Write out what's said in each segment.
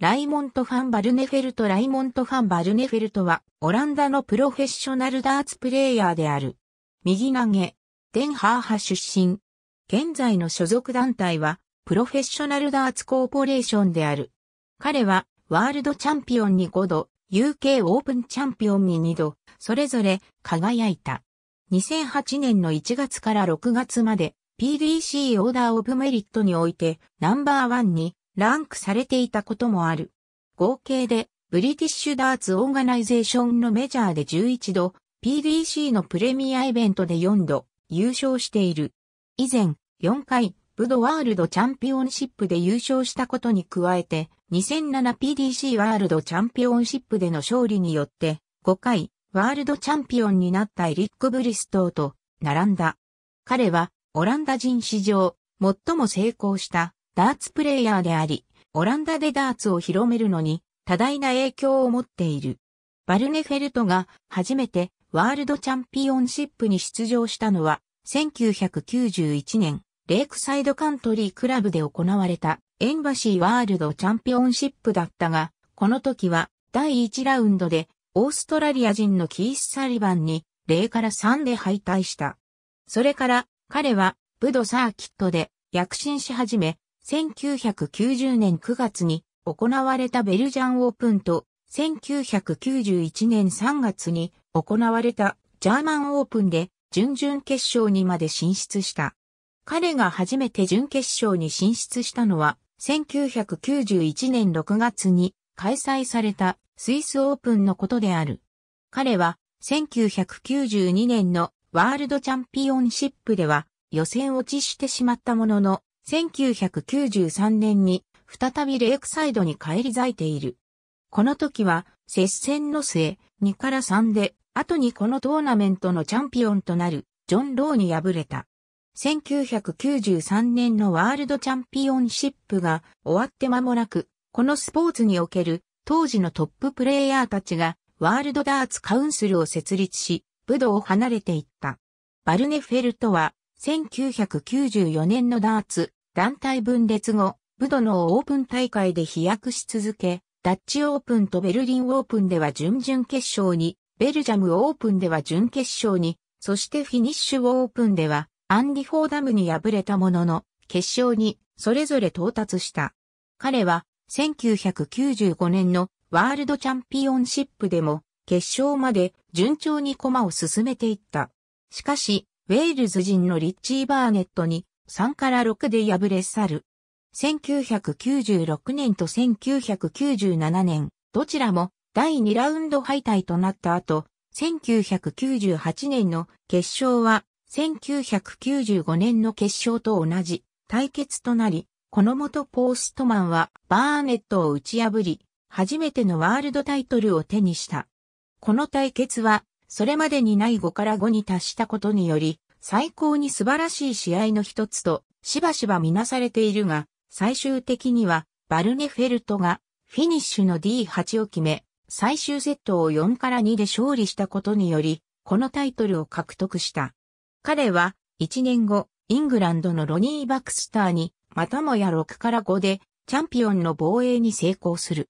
ライモント・ファン・バルネフェルトライモント・ファン・バルネフェルトは、オランダのプロフェッショナルダーツプレイヤーである。右投げ、デンハーハ出身。現在の所属団体は、プロフェッショナルダーツコーポレーションである。彼は、ワールドチャンピオンに5度、UK オープンチャンピオンに2度、それぞれ輝いた。2008年の1月から6月まで、PDC オーダーオブメリットにおいて、ナンバーワンにランクされていたこともある。合計で、ブリティッシュダーツオーガナイゼーションのメジャーで11度、PDC のプレミアイベントで4度、優勝している。以前、4回、ブドワールドチャンピオンシップで優勝したことに加えて、2007PDC ワールドチャンピオンシップでの勝利によって、5回、ワールドチャンピオンになったエリック・ブリストーと並んだ。彼は、オランダ人史上、最も成功したダーツプレイヤーであり、オランダでダーツを広めるのに多大な影響を持っている。バルネフェルトが初めてワールドチャンピオンシップに出場したのは1991年レイクサイドカントリークラブで行われたエンバシーワールドチャンピオンシップだったが、この時は第1ラウンドでオーストラリア人のキース・サリバンに0から3で敗退した。それから彼はブドサーキットで躍進し始め、1990年9月に行われたベルジャンオープンと、1991年3月に行われたジャーマンオープンで準々決勝にまで進出した。彼が初めて準決勝に進出したのは、1991年6月に開催されたスイスオープンのことである。彼は1992年のワールドチャンピオンシップでは予選落ちしてしまったものの1993年に再びレイクサイドに返り咲いている。この時は接戦の末2から3で後にこのトーナメントのチャンピオンとなるジョン・ローに敗れた。1993年のワールドチャンピオンシップが終わって間もなく、このスポーツにおける当時のトッププレイヤーたちがワールドダーツカウンスルを設立し、武道を離れていった。バルネフェルトは1994年のダーツ団体分裂後、武道のオープン大会で飛躍し続け、ダッチオープンとベルリンオープンでは準々決勝に、ベルジャムオープンでは準決勝に、そしてフィニッシュオープンでは、アンディ・フォーダムに敗れたものの、決勝にそれぞれ到達した。彼は、1995年のワールドチャンピオンシップでも、決勝まで順調に駒を進めていった。しかし、ウェールズ人のリッチー・バーネットに3から6で敗れ去る。1996年と1997年、どちらも第2ラウンド敗退となった後、1998年の決勝は1995年の決勝と同じ対決となり、この元ポーストマンはバーネットを打ち破り、初めてのワールドタイトルを手にした。この対決は、それまでにない5から5に達したことにより、最高に素晴らしい試合の一つと、しばしばみなされているが、最終的には、バルネフェルトが、フィニッシュの D8 を決め、最終セットを4から2で勝利したことにより、このタイトルを獲得した。彼は、1年後、イングランドのロニー・バクスターに、またもや6から5で、チャンピオンの防衛に成功する。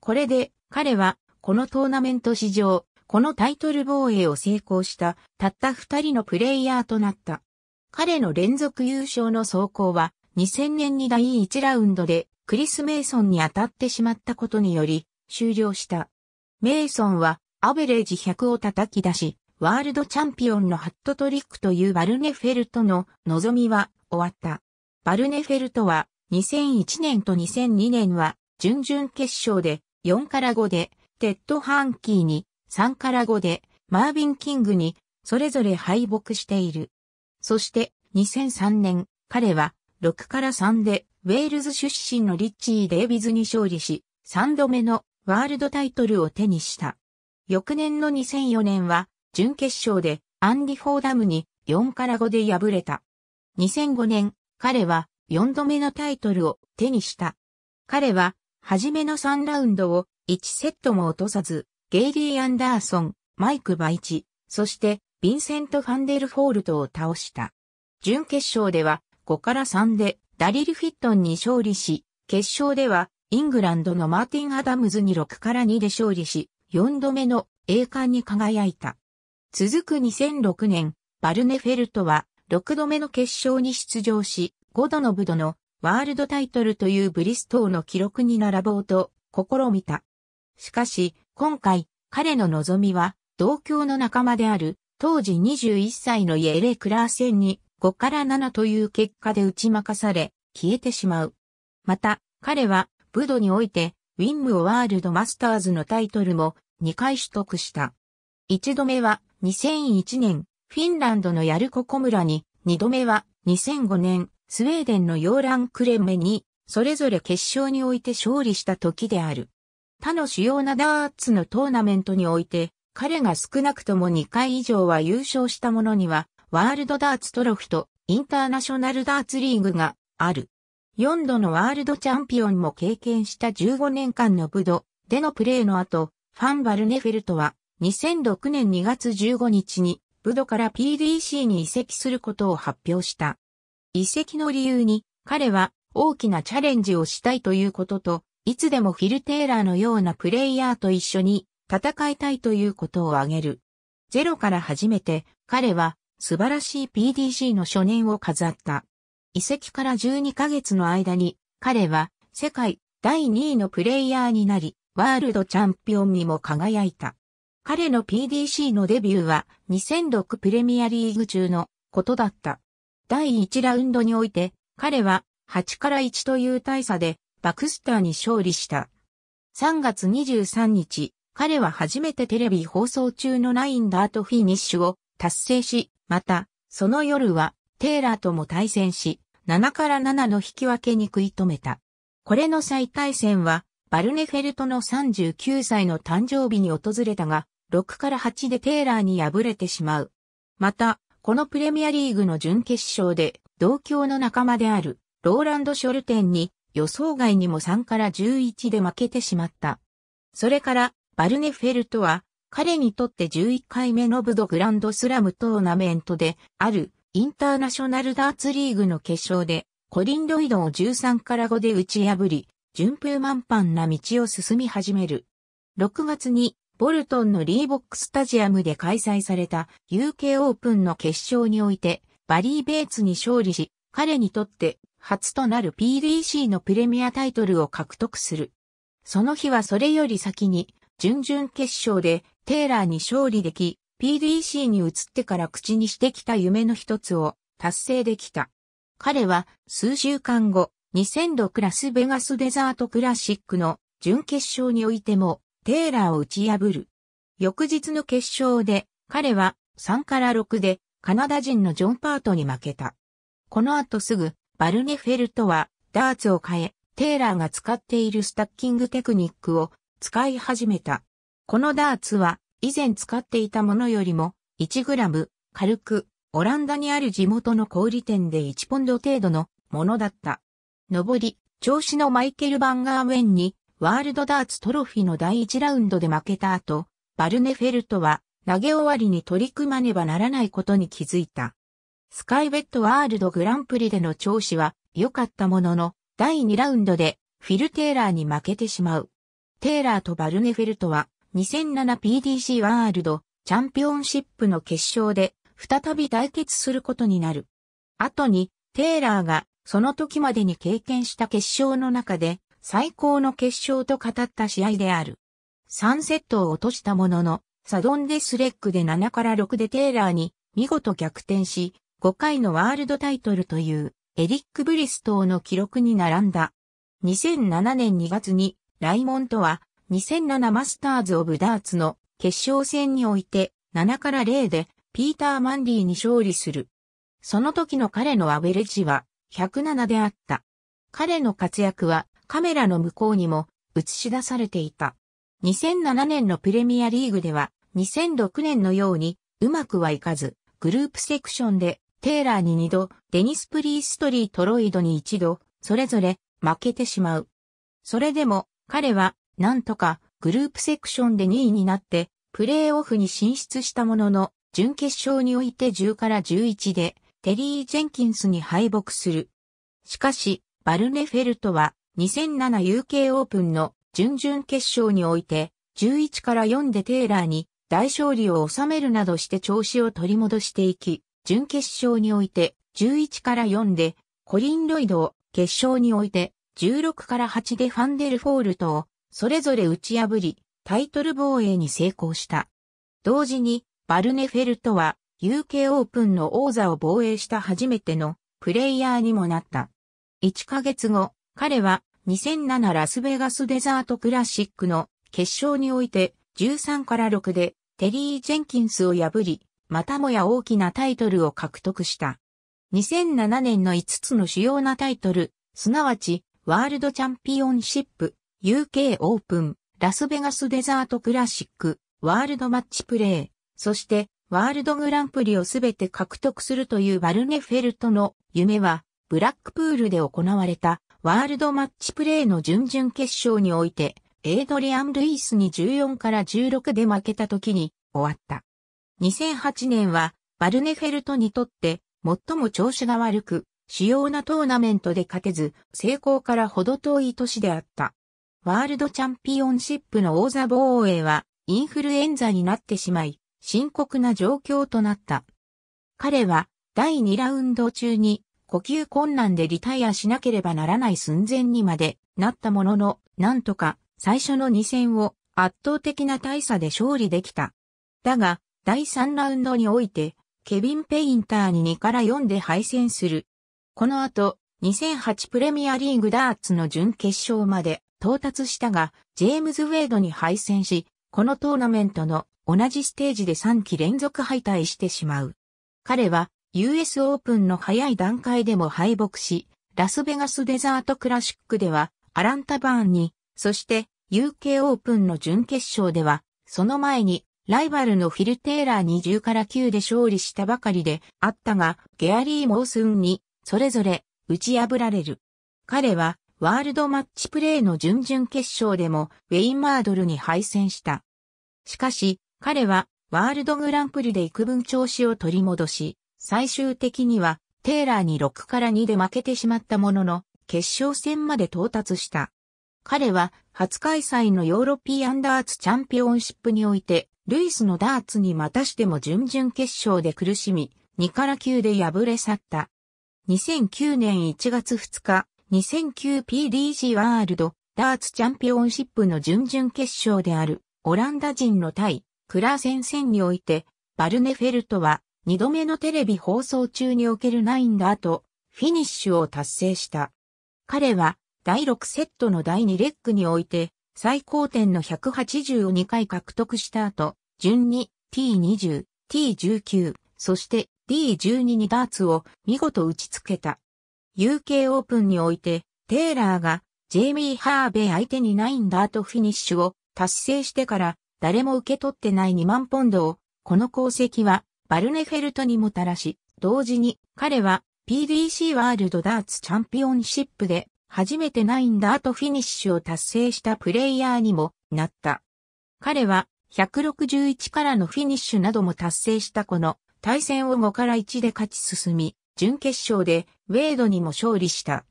これで、彼は、このトーナメント史上、このタイトル防衛を成功したたった二人のプレイヤーとなった。彼の連続優勝の走行は2000年に第1ラウンドでクリス・メイソンに当たってしまったことにより終了した。メイソンはアベレージ100を叩き出し、ワールドチャンピオンのハットトリックというバルネフェルトの望みは終わった。バルネフェルトは2001年と2002年は準々決勝で4から5でテッド・ハンキーに3から5でマービン・キングにそれぞれ敗北している。そして2003年彼は6から3でウェールズ出身のリッチー・デイビズに勝利し3度目のワールドタイトルを手にした。翌年の2004年は準決勝でアンディ・フォーダムに4から5で敗れた。2005年彼は4度目のタイトルを手にした。彼は、初めの3ラウンドを1セットも落とさず、ゲイリー・アンダーソン、マイク・バイチ、そしてヴィンセント・ファンデルフォールトを倒した。準決勝では5から3でダリル・フィットンに勝利し、決勝ではイングランドのマーティン・アダムズに6から2で勝利し、4度目の栄冠に輝いた。続く2006年、バルネフェルトは6度目の決勝に出場し、5度の武道のワールドタイトルというブリストーの記録に並ぼうと試みた。しかし、今回、彼の望みは、同郷の仲間である、当時21歳のイエレ・クラーセンに、5から7という結果で打ち負かされ、消えてしまう。また、彼は、武道において、ウィンム・ワールド・マスターズのタイトルも2回取得した。1度目は2001年、フィンランドのヤルココ村に、2度目は2005年、スウェーデンのヨーラン・クレメに、それぞれ決勝において勝利した時である。他の主要なダーツのトーナメントにおいて、彼が少なくとも2回以上は優勝したものには、ワールドダーツトロフとインターナショナルダーツリーグがある。4度のワールドチャンピオンも経験した15年間のブドでのプレーの後、ファン・バルネフェルトは2006年2月15日にブドから PDC に移籍することを発表した。移籍の理由に彼は大きなチャレンジをしたいということといつでもフィル・テーラーのようなプレイヤーと一緒に戦いたいということを挙げる。ゼロから初めて彼は素晴らしい PDC の初年を飾った。移籍から12ヶ月の間に彼は世界第2位のプレイヤーになり、ワールドチャンピオンにも輝いた。彼の PDC のデビューは2006プレミアリーグ中のことだった。第1ラウンドにおいて彼は8から1という大差でバクスターに勝利した。3月23日、彼は初めてテレビ放送中のラインダートフィニッシュを達成し、また、その夜はテイラーとも対戦し、7から7の引き分けに食い止めた。これの再対戦は、バルネフェルトの39歳の誕生日に訪れたが、6から8でテイラーに敗れてしまう。また、このプレミアリーグの準決勝で、同郷の仲間である、ローランド・ショルテンに予想外にも3から11で負けてしまった。それから、バルネフェルトは、彼にとって11回目のブドグランドスラムトーナメントで、ある、インターナショナルダーツリーグの決勝で、コリン・ロイドを13から5で打ち破り、順風満帆な道を進み始める。6月に、ボルトンのリーボックスタジアムで開催された UK オープンの決勝において、バリー・ベイツに勝利し、彼にとって初となる PDC のプレミアタイトルを獲得する。その日はそれより先に、準々決勝でテイラーに勝利でき、PDC に移ってから口にしてきた夢の一つを達成できた。彼は数週間後、2 0 0クラスベガスデザートクラシックの準決勝においてもテイラーを打ち破る。翌日の決勝で彼は3から6でカナダ人のジョンパートに負けた。この後すぐバルネフェルトは、ダーツを変え、テーラーが使っているスタッキングテクニックを使い始めた。このダーツは、以前使っていたものよりも、1グラム、軽く、オランダにある地元の小売店で1ポンド程度のものだった。上り、調子のマイケル・バンガーウェンに、ワールドダーツトロフィーの第1ラウンドで負けた後、バルネフェルトは投げ終わりに取り組まねばならないことに気づいた。スカイベットワールドグランプリでの調子は良かったものの、第2ラウンドでフィル・テイラーに負けてしまう。テイラーとバルネフェルトは 2007PDC ワールドチャンピオンシップの決勝で再び対決することになる。後にテイラーがその時までに経験した決勝の中で最高の決勝と語った試合である。3セットを落としたもののサドンデスレックで7から6でテイラーに見事逆転し、5回のワールドタイトルというエリック・ブリス等の記録に並んだ。2007年2月にライモンとは2007マスターズ・オブ・ダーツの決勝戦において7から0でピーター・マンディに勝利する。その時の彼のアベレージは107であった。彼の活躍はカメラの向こうにも映し出されていた。2007年のプレミアリーグでは2006年のようにうまくはいかずグループセクションでテイラーに2度、デニス・プリーストリー・トロイドに1度、それぞれ負けてしまう。それでも彼はなんとかグループセクションで2位になってプレーオフに進出したものの準決勝において10から11でテリー・ジェンキンスに敗北する。しかしバルネフェルトは 2007UK オープンの準々決勝において11から4でテイラーに大勝利を収めるなどして調子を取り戻していき、準決勝において11から4でコリン・ロイドを、決勝において16から8でファンデルフォールトを、それぞれ打ち破り、タイトル防衛に成功した。同時に、バルネフェルトは、UK オープンの王座を防衛した初めてのプレイヤーにもなった。1ヶ月後、彼は2007ラスベガスデザートクラシックの決勝において13から6でテリー・ジェンキンスを破り、またもや大きなタイトルを獲得した。2007年の5つの主要なタイトル、すなわち、ワールドチャンピオンシップ、UK オープン、ラスベガスデザートクラシック、ワールドマッチプレー、そしてワールドグランプリをすべて獲得するというバルネフェルトの夢は、ブラックプールで行われたワールドマッチプレーの準々決勝において、エイドリアン・ルイスに14から16で負けた時に終わった。2008年はバルネフェルトにとって最も調子が悪く、主要なトーナメントで勝てず、成功からほど遠い年であった。ワールドチャンピオンシップの王座防衛はインフルエンザになってしまい、深刻な状況となった。彼は第2ラウンド中に呼吸困難でリタイアしなければならない寸前にまでなったものの、なんとか最初の2戦を圧倒的な大差で勝利できた。だが、第3ラウンドにおいて、ケビン・ペインターに2から4で敗戦する。この後、2008プレミアリーグダーツの準決勝まで到達したが、ジェームズ・ウェイドに敗戦し、このトーナメントの同じステージで3期連続敗退してしまう。彼は US オープンの早い段階でも敗北し、ラスベガスデザートクラシックではアランタバーンに、そして UK オープンの準決勝では、その前にライバルのフィルテイラーに10から9で勝利したばかりであったが、ゲアリー・モースンに、それぞれ、打ち破られる。彼は、ワールドマッチプレーの準々決勝でも、ウェイン・マードルに敗戦した。しかし、彼は、ワールドグランプリで幾分調子を取り戻し、最終的には、テイラーに6から2で負けてしまったものの、決勝戦まで到達した。彼は、初開催のヨーロピーアンダーツチャンピオンシップにおいて、ルイスのダーツにまたしても準々決勝で苦しみ、2から9で敗れ去った。2009年1月2日、2009PDG ワールドダーツチャンピオンシップの準々決勝であるオランダ人の対クラーセン戦においてバルネフェルトは2度目のテレビ放送中におけるナインだ後フィニッシュを達成した。彼は第6セットの第2レッグにおいて最高点の180を2回獲得した後順に T20、T19、そして D12 にダーツを見事打ち付けた。UK オープンにおいて、テイラーがジェイミー・ハーベ相手に9ダートフィニッシュを達成してから誰も受け取ってない2万ポンドを、この功績はバルネフェルトにもたらし、同時に彼は PDC ワールドダーツチャンピオンシップで初めて9ダートフィニッシュを達成したプレイヤーにもなった。彼は161からのフィニッシュなども達成したこの対戦を5から1で勝ち進み、準決勝でウェイドにも勝利した。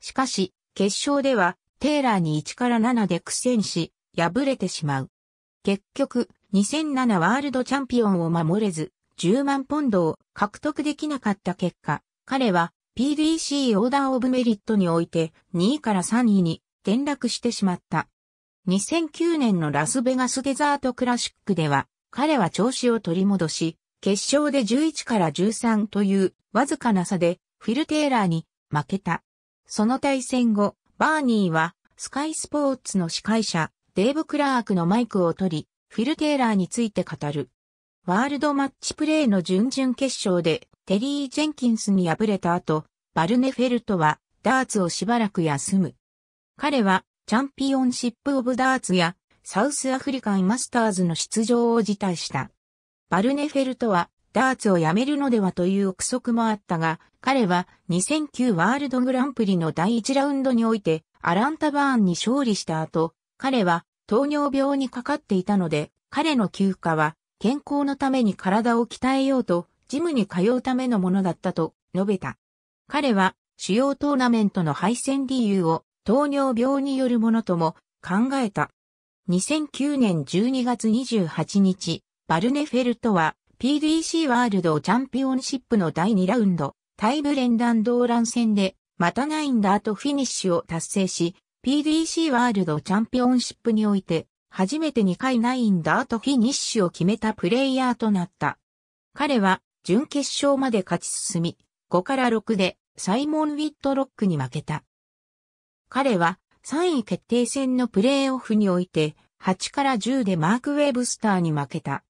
しかし、決勝ではテイラーに1から7で苦戦し、敗れてしまう。結局、2007ワールドチャンピオンを守れず、10万ポンドを獲得できなかった結果、彼は PDC オーダーオブメリットにおいて2位から3位に転落してしまった。2009年のラスベガスデザートクラシックでは、彼は調子を取り戻し、決勝で11から13というわずかな差でフィルテーラーに負けた。その対戦後、バーニーはスカイスポーツの司会者デーブ・クラークのマイクを取り、フィルテーラーについて語る。ワールドマッチプレーの準々決勝でテリー・ジェンキンスに敗れた後、バルネフェルトはダーツをしばらく休む。彼はチャンピオンシップ・オブ・ダーツやサウスアフリカン・マスターズの出場を辞退した。バルネフェルトはダーツをやめるのではという憶測もあったが、彼は2009ワールドグランプリの第1ラウンドにおいてアランタバーンに勝利した後、彼は糖尿病にかかっていたので、彼の休暇は健康のために体を鍛えようと、ジムに通うためのものだったと述べた。彼は主要トーナメントの敗戦理由を糖尿病によるものとも考えた。2009年12月28日、バルネフェルトは PDC ワールドチャンピオンシップの第2ラウンド、タイブレンダン動乱戦で、またナインダーとフィニッシュを達成し、PDC ワールドチャンピオンシップにおいて、初めて2回ナインダーとフィニッシュを決めたプレイヤーとなった。彼は、準決勝まで勝ち進み、5から6で、サイモン・ウィットロックに負けた。彼は3位決定戦のプレーオフにおいて8から10でマーク・ウェブスターに負けた。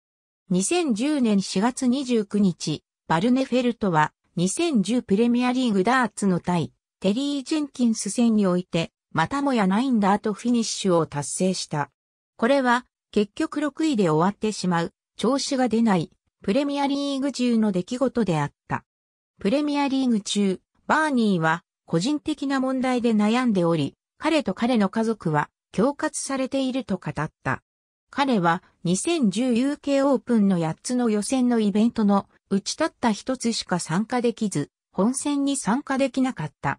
2010年4月29日、バルネフェルトは2010プレミアリーグダーツの対テリー・ジェンキンス戦においてまたもやナインダーとフィニッシュを達成した。これは結局6位で終わってしまう調子が出ないプレミアリーグ中の出来事であった。プレミアリーグ中、バーニーは個人的な問題で悩んでおり、彼と彼の家族は恐喝されていると語った。彼は 2010UK オープンの8つの予選のイベントの打ち立った1つしか参加できず、本戦に参加できなかった。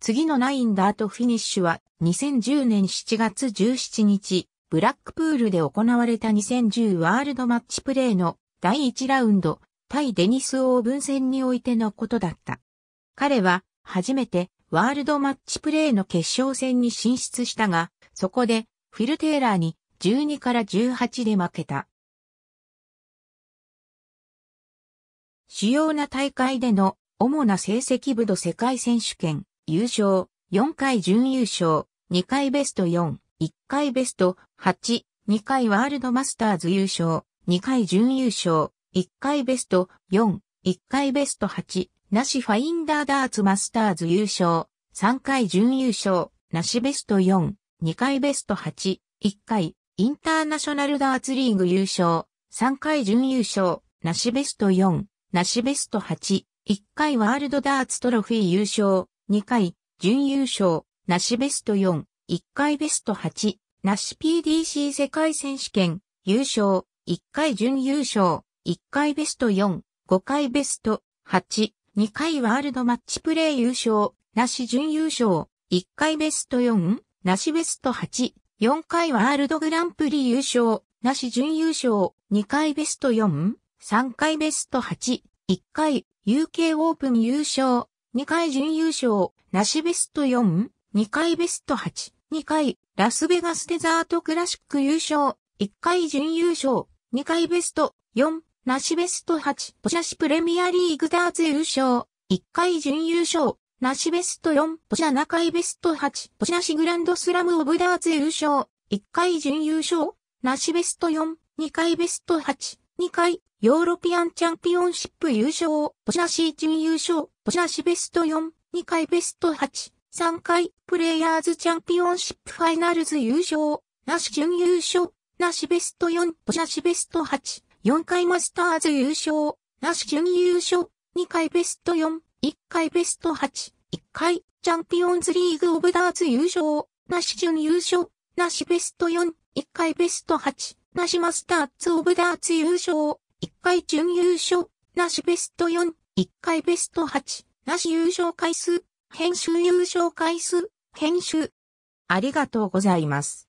次のインダートフィニッシュは2010年7月17日、ブラックプールで行われた2010ワールドマッチプレーの第1ラウンド、対デニス・オーブン戦においてのことだった。彼は初めてワールドマッチプレーの決勝戦に進出したが、そこでフィル・テーラーに12から18で負けた。主要な大会での主な成績部の世界選手権、優勝、4回準優勝、2回ベスト4、1回ベスト8、2回ワールドマスターズ優勝、2回準優勝、1回ベスト4、1回ベスト8、なしファインダーダーツマスターズ優勝、3回準優勝、なしベスト4、2回ベスト8、1回、インターナショナルダーツリーグ優勝、3回準優勝、なしベスト4、なしベスト8、1回ワールドダーツトロフィー優勝、2回、準優勝、なしベスト4、1回ベスト8、なし PDC 世界選手権、優勝、1回準優勝、1回ベスト4、5回ベスト8、2回ワールドマッチプレー優勝、なし準優勝、1回ベスト4、なしベスト8、4回ワールドグランプリ優勝、なし準優勝、2回ベスト4、3回ベスト8、1回 UK オープン優勝、2回準優勝、なしベスト4、2回ベスト8、2回ラスベガスデザートクラシック優勝、1回準優勝、2回ベスト4、ナシベスト8、ポシャシプレミアリーグダーツ優勝、1回準優勝、ナシベスト4、ポシャ7回ベスト8、ポシャシグランドスラムオブダーツ優勝、1回準優勝、ナシベスト4、2回ベスト8、2回、ヨーロピアンチャンピオンシップ優勝、ポシャシ準優勝、ポシャシベスト4、2回ベスト8、3回、プレイヤーズチャンピオンシップファイナルズ優勝、ナシ準優勝、ナシベスト4、ポシャシベスト8、4回マスターズ優勝、ナシ準優勝、2回ベスト4、1回ベスト8、1回チャンピオンズリーグオブダーツ優勝、ナシ準優勝、ナシベスト4、1回ベスト8、ナシマスターズオブダーツ優勝、1回準優勝、ナシベスト4、1回ベスト8、ナシ優勝回数、編集優勝回数、編集。ありがとうございます。